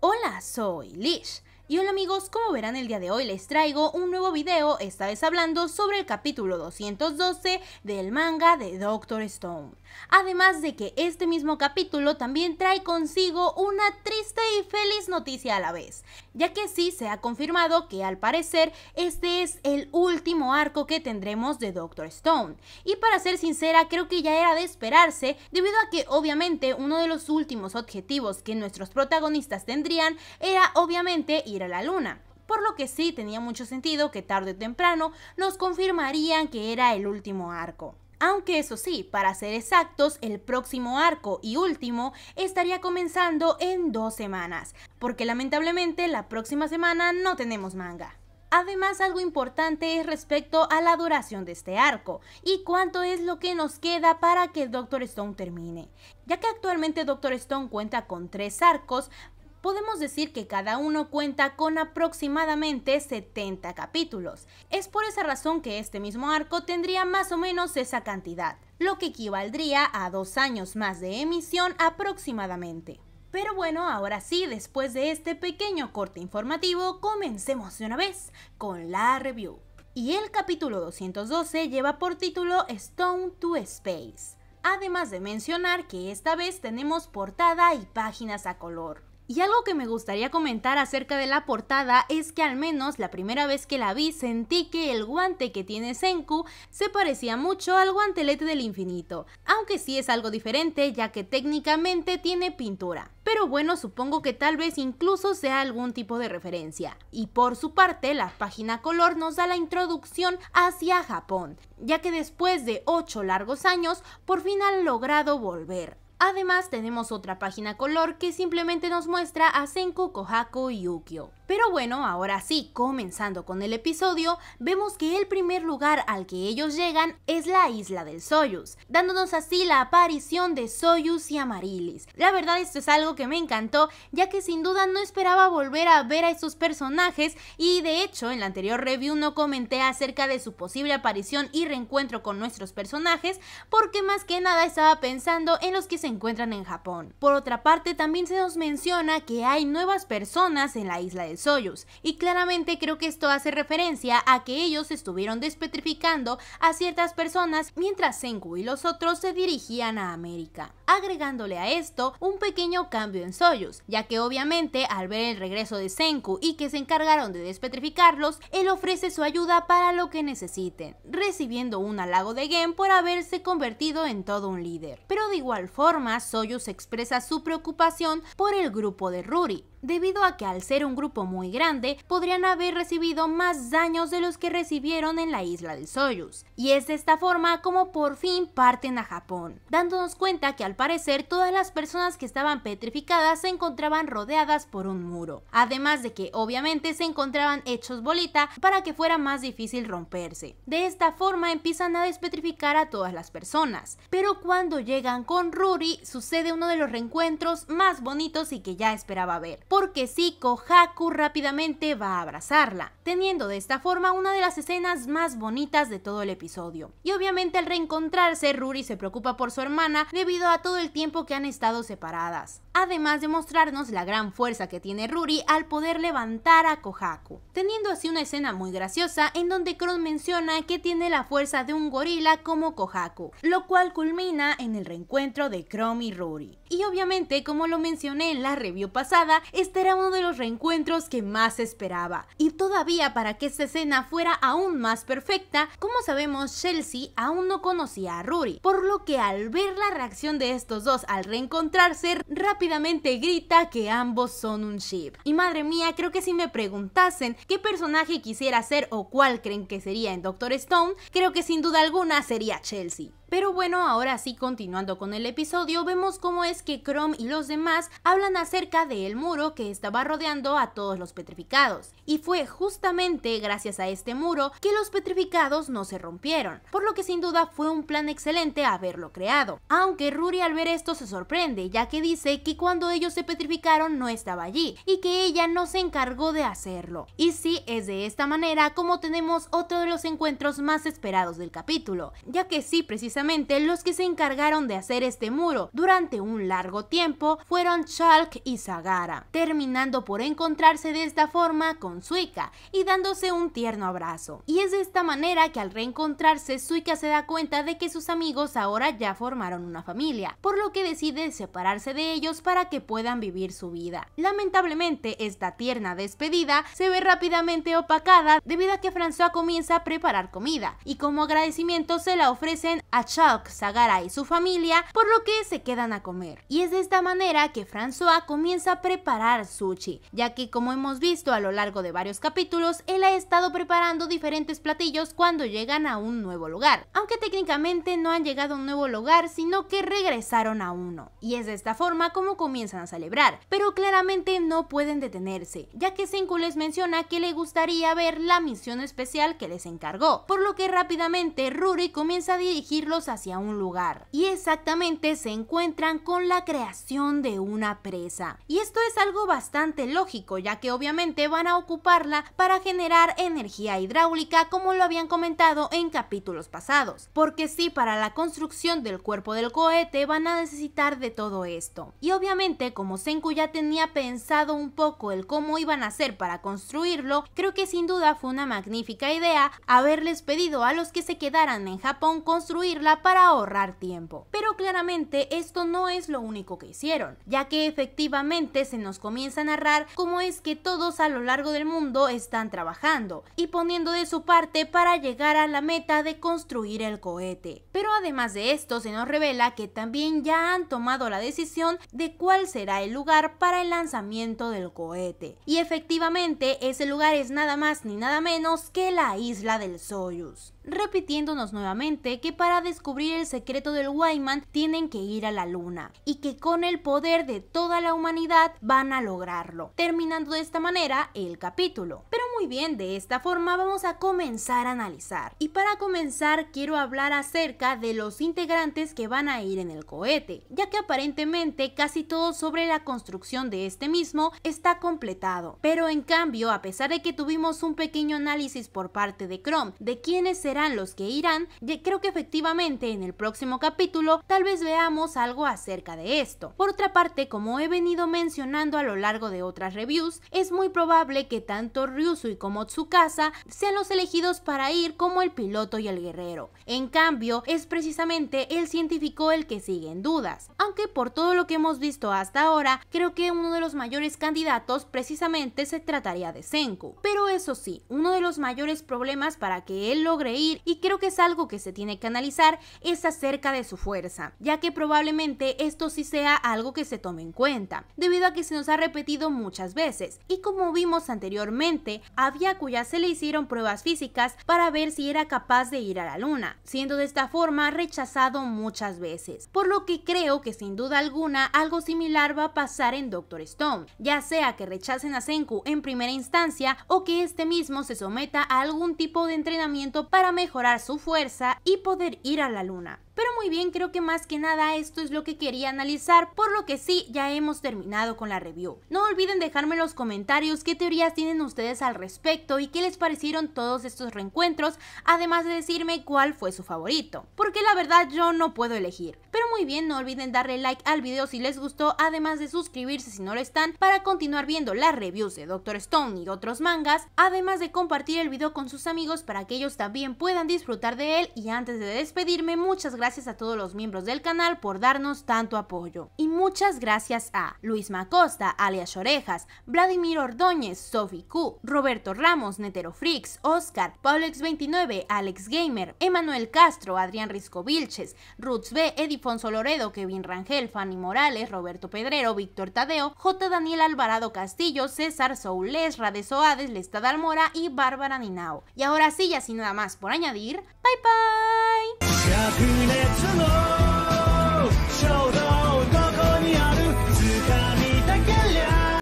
Hola, soy Lish. Y hola amigos, como verán el día de hoy les traigo un nuevo video, esta vez hablando sobre el capítulo 212 del manga de Doctor Stone. Además de que este mismo capítulo también trae consigo una triste y feliz noticia a la vez, ya que sí se ha confirmado que al parecer este es el último arco que tendremos de Doctor Stone. Y para ser sincera, creo que ya era de esperarse, debido a que obviamente uno de los últimos objetivos que nuestros protagonistas tendrían era obviamente a la luna. Por lo que sí tenía mucho sentido que tarde o temprano nos confirmarían que era el último arco. Aunque eso sí, para ser exactos, el próximo arco y último estaría comenzando en dos semanas, porque lamentablemente la próxima semana no tenemos manga. Además, algo importante es respecto a la duración de este arco y cuánto es lo que nos queda para que Doctor Stone termine. Ya que actualmente Doctor Stone cuenta con tres arcos, podemos decir que cada uno cuenta con aproximadamente 70 capítulos. Es por esa razón que este mismo arco tendría más o menos esa cantidad, lo que equivaldría a dos años más de emisión aproximadamente. Pero bueno, ahora sí, después de este pequeño corte informativo, comencemos de una vez con la review. Y el capítulo 212 lleva por título Stone to Space. Además de mencionar que esta vez tenemos portada y páginas a color. Y algo que me gustaría comentar acerca de la portada es que al menos la primera vez que la vi sentí que el guante que tiene Senku se parecía mucho al guantelete del infinito, aunque sí es algo diferente ya que técnicamente tiene pintura. Pero bueno, supongo que tal vez incluso sea algún tipo de referencia. Y por su parte, la página color nos da la introducción hacia Japón, ya que después de 8 largos años por fin han logrado volver Además tenemos otra página color que simplemente nos muestra a Senku, Kohaku y Yukio. Pero bueno, ahora sí, comenzando con el episodio, vemos que el primer lugar al que ellos llegan es la isla del Soyuz, dándonos así la aparición de Soyuz y Amarilis. La verdad esto es algo que me encantó, ya que sin duda no esperaba volver a ver a estos personajes y de hecho en la anterior review no comenté acerca de su posible aparición y reencuentro con nuestros personajes, porque más que nada estaba pensando en los que se encuentran en Japón. Por otra parte, también se nos menciona que hay nuevas personas en la isla de Soyuz, y claramente creo que esto hace referencia a que ellos estuvieron despetrificando a ciertas personas mientras Senku y los otros se dirigían a América, agregándole a esto un pequeño cambio en Soyuz, ya que obviamente al ver el regreso de Senku y que se encargaron de despetrificarlos, él ofrece su ayuda para lo que necesiten, recibiendo un halago de Gen por haberse convertido en todo un líder. Pero de igual forma, Soyuz expresa su preocupación por el grupo de Ruri, debido a que al ser un grupo muy grande podrían haber recibido más daños de los que recibieron en la isla de Soyuz. Y es de esta forma como por fin parten a Japón, dándonos cuenta que al parecer todas las personas que estaban petrificadas se encontraban rodeadas por un muro, además de que obviamente se encontraban hechos bolita para que fuera más difícil romperse. De esta forma empiezan a despetrificar a todas las personas, pero cuando llegan con Ruri sucede uno de los reencuentros más bonitos y que ya esperaba ver porque sí, Haku rápidamente va a abrazarla, teniendo de esta forma una de las escenas más bonitas de todo el episodio. Y obviamente al reencontrarse, Ruri se preocupa por su hermana debido a todo el tiempo que han estado separadas además de mostrarnos la gran fuerza que tiene Ruri al poder levantar a Kohaku, teniendo así una escena muy graciosa en donde Kron menciona que tiene la fuerza de un gorila como Kohaku, lo cual culmina en el reencuentro de Kron y Ruri. Y obviamente, como lo mencioné en la review pasada, este era uno de los reencuentros que más esperaba, y todavía para que esta escena fuera aún más perfecta, como sabemos, Chelsea aún no conocía a Ruri, por lo que al ver la reacción de estos dos al reencontrarse, rápidamente rápidamente grita que ambos son un ship. Y madre mía, creo que si me preguntasen qué personaje quisiera ser o cuál creen que sería en Doctor Stone, creo que sin duda alguna sería Chelsea. Pero bueno, ahora sí, continuando con el episodio, vemos cómo es que Chrome y los demás hablan acerca del muro que estaba rodeando a todos los petrificados. Y fue justamente gracias a este muro que los petrificados no se rompieron, por lo que sin duda fue un plan excelente haberlo creado. Aunque Ruri al ver esto se sorprende, ya que dice que cuando ellos se petrificaron no estaba allí y que ella no se encargó de hacerlo. Y sí, es de esta manera como tenemos otro de los encuentros más esperados del capítulo, ya que sí, precisamente los que se encargaron de hacer este muro durante un largo tiempo fueron Chalk y Sagara, terminando por encontrarse de esta forma con Suika y dándose un tierno abrazo. Y es de esta manera que al reencontrarse Suika se da cuenta de que sus amigos ahora ya formaron una familia, por lo que decide separarse de ellos para que puedan vivir su vida. Lamentablemente esta tierna despedida se ve rápidamente opacada debido a que François comienza a preparar comida y como agradecimiento se la ofrecen a Chuck, Sagara y su familia, por lo que se quedan a comer. Y es de esta manera que François comienza a preparar sushi, ya que como hemos visto a lo largo de varios capítulos, él ha estado preparando diferentes platillos cuando llegan a un nuevo lugar, aunque técnicamente no han llegado a un nuevo lugar, sino que regresaron a uno. Y es de esta forma como comienzan a celebrar, pero claramente no pueden detenerse, ya que Senku les menciona que le gustaría ver la misión especial que les encargó, por lo que rápidamente Ruri comienza a dirigirlo hacia un lugar. Y exactamente se encuentran con la creación de una presa. Y esto es algo bastante lógico, ya que obviamente van a ocuparla para generar energía hidráulica como lo habían comentado en capítulos pasados. Porque sí, para la construcción del cuerpo del cohete van a necesitar de todo esto. Y obviamente como Senku ya tenía pensado un poco el cómo iban a hacer para construirlo, creo que sin duda fue una magnífica idea haberles pedido a los que se quedaran en Japón construirlo para ahorrar tiempo. Pero claramente esto no es lo único que hicieron, ya que efectivamente se nos comienza a narrar cómo es que todos a lo largo del mundo están trabajando y poniendo de su parte para llegar a la meta de construir el cohete. Pero además de esto se nos revela que también ya han tomado la decisión de cuál será el lugar para el lanzamiento del cohete. Y efectivamente ese lugar es nada más ni nada menos que la isla del Soyuz repitiéndonos nuevamente que para descubrir el secreto del Wyman tienen que ir a la luna y que con el poder de toda la humanidad van a lograrlo, terminando de esta manera el capítulo. Pero muy bien, de esta forma vamos a comenzar a analizar. Y para comenzar quiero hablar acerca de los integrantes que van a ir en el cohete, ya que aparentemente casi todo sobre la construcción de este mismo está completado. Pero en cambio, a pesar de que tuvimos un pequeño análisis por parte de Chrome de quiénes eran los que irán, creo que efectivamente en el próximo capítulo tal vez veamos algo acerca de esto. Por otra parte, como he venido mencionando a lo largo de otras reviews, es muy probable que tanto y como Tsukasa sean los elegidos para ir como el piloto y el guerrero. En cambio, es precisamente el científico el que sigue en dudas, aunque por todo lo que hemos visto hasta ahora, creo que uno de los mayores candidatos precisamente se trataría de Senku. Pero eso sí, uno de los mayores problemas para que él logre ir y creo que es algo que se tiene que analizar es acerca de su fuerza, ya que probablemente esto sí sea algo que se tome en cuenta, debido a que se nos ha repetido muchas veces y como vimos anteriormente, a cuyas se le hicieron pruebas físicas para ver si era capaz de ir a la luna, siendo de esta forma rechazado muchas veces, por lo que creo que sin duda alguna algo similar va a pasar en Doctor Stone, ya sea que rechacen a Senku en primera instancia o que este mismo se someta a algún tipo de entrenamiento para mejorar su fuerza y poder ir a la luna. Pero muy bien, creo que más que nada esto es lo que quería analizar, por lo que sí, ya hemos terminado con la review. No olviden dejarme en los comentarios qué teorías tienen ustedes al respecto y qué les parecieron todos estos reencuentros, además de decirme cuál fue su favorito, porque la verdad yo no puedo elegir. Pero muy bien, no olviden darle like al video si les gustó, además de suscribirse si no lo están, para continuar viendo las reviews de Doctor Stone y otros mangas, además de compartir el video con sus amigos para que ellos también puedan disfrutar de él y antes de despedirme, muchas gracias gracias a todos los miembros del canal por darnos tanto apoyo. Y muchas gracias a Luis Macosta, alias Orejas, Vladimir Ordóñez, Sofi Q, Roberto Ramos, Netero Frix, Oscar, x 29 Alex Gamer, Emanuel Castro, Adrián Risco Vilches, Roots B, Edifonso Loredo, Kevin Rangel, Fanny Morales, Roberto Pedrero, Víctor Tadeo, J. Daniel Alvarado Castillo, César Soules, radez Oades, Lestad Almora y Bárbara Ninao. Y ahora sí, ya sin nada más por añadir, bye bye. 灼熱の衝動